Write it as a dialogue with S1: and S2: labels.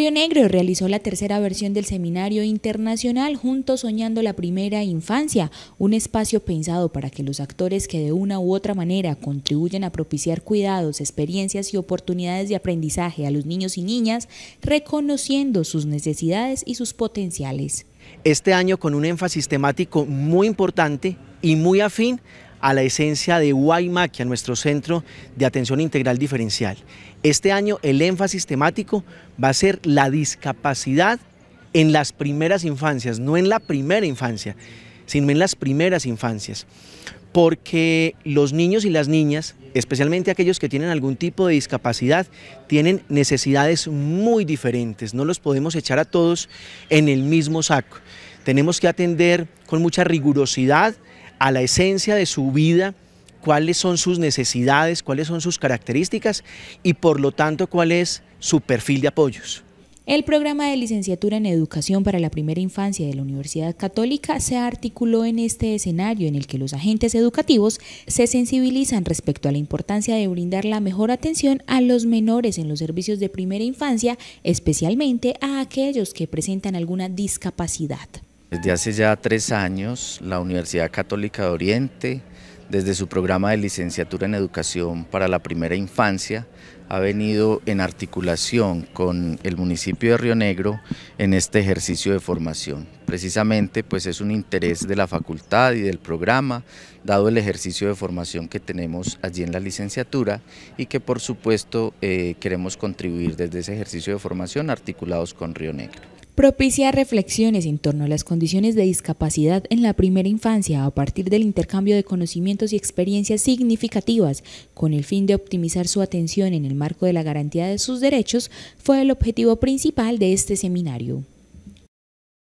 S1: Río Negro realizó la tercera versión del seminario internacional junto Soñando la Primera Infancia, un espacio pensado para que los actores que de una u otra manera contribuyen a propiciar cuidados, experiencias y oportunidades de aprendizaje a los niños y niñas, reconociendo sus necesidades y sus potenciales. Este año con un énfasis
S2: temático muy importante y muy afín a la esencia de Guaymaquia, nuestro centro de atención integral diferencial. Este año el énfasis temático va a ser la discapacidad en las primeras infancias, no en la primera infancia, sino en las primeras infancias. Porque los niños y las niñas, especialmente aquellos que tienen algún tipo de discapacidad, tienen necesidades muy diferentes. No los podemos echar a todos en el mismo saco. Tenemos que atender con mucha rigurosidad a la esencia de su vida, cuáles son sus necesidades, cuáles son sus características y por lo tanto cuál es su perfil de apoyos.
S1: El programa de licenciatura en educación para la primera infancia de la Universidad Católica se articuló en este escenario en el que los agentes educativos se sensibilizan respecto a la importancia de brindar la mejor atención a los menores en los servicios de primera infancia, especialmente a aquellos que presentan alguna discapacidad.
S3: Desde hace ya tres años, la Universidad Católica de Oriente, desde su programa de licenciatura en educación para la primera infancia, ha venido en articulación con el municipio de Río Negro en este ejercicio de formación. Precisamente pues es un interés de la facultad y del programa, dado el ejercicio de formación que tenemos allí en la licenciatura y que por supuesto eh, queremos contribuir desde ese ejercicio de formación articulados con Río Negro.
S1: Propiciar reflexiones en torno a las condiciones de discapacidad en la primera infancia a partir del intercambio de conocimientos y experiencias significativas con el fin de optimizar su atención en el marco de la garantía de sus derechos fue el objetivo principal de este seminario.